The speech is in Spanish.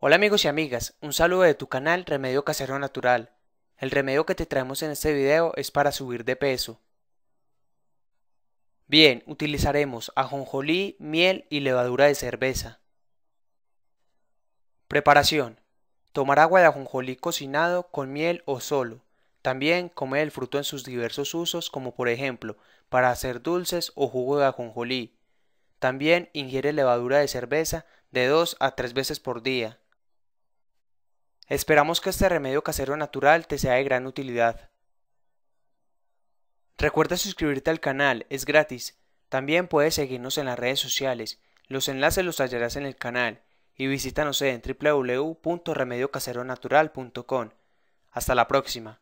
Hola amigos y amigas, un saludo de tu canal Remedio Casero Natural. El remedio que te traemos en este video es para subir de peso. Bien, utilizaremos ajonjolí, miel y levadura de cerveza. Preparación. Tomar agua de ajonjolí cocinado con miel o solo. También comer el fruto en sus diversos usos como por ejemplo para hacer dulces o jugo de ajonjolí. También ingiere levadura de cerveza de 2 a 3 veces por día. Esperamos que este remedio casero natural te sea de gran utilidad. Recuerda suscribirte al canal, es gratis. También puedes seguirnos en las redes sociales, los enlaces los hallarás en el canal y visítanos en www.remediocaseronatural.com. Hasta la próxima.